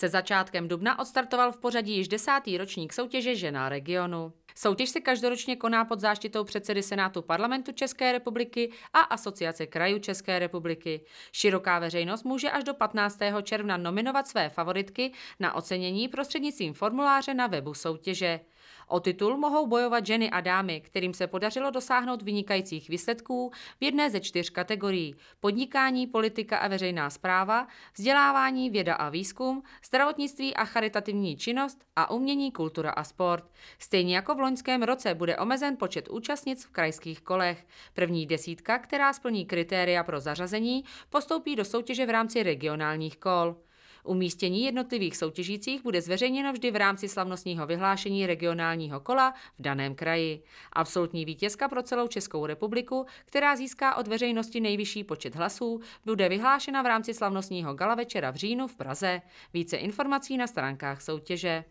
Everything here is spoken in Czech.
Se začátkem dubna odstartoval v pořadí již desátý ročník soutěže Žena regionu. Soutěž se každoročně koná pod záštitou předsedy Senátu parlamentu České republiky a Asociace krajů České republiky. Široká veřejnost může až do 15. června nominovat své favoritky na ocenění prostřednictvím formuláře na webu soutěže. O titul mohou bojovat ženy a dámy, kterým se podařilo dosáhnout vynikajících výsledků v jedné ze čtyř kategorií – podnikání, politika a veřejná zpráva, vzdělávání, věda a výzkum, zdravotnictví a charitativní činnost a umění, kultura a sport. Stejně jako v loňském roce bude omezen počet účastnic v krajských kolech. První desítka, která splní kritéria pro zařazení, postoupí do soutěže v rámci regionálních kol. Umístění jednotlivých soutěžících bude zveřejněno vždy v rámci slavnostního vyhlášení regionálního kola v daném kraji. Absolutní vítězka pro celou Českou republiku, která získá od veřejnosti nejvyšší počet hlasů, bude vyhlášena v rámci slavnostního gala večera v říjnu v Praze. Více informací na stránkách soutěže.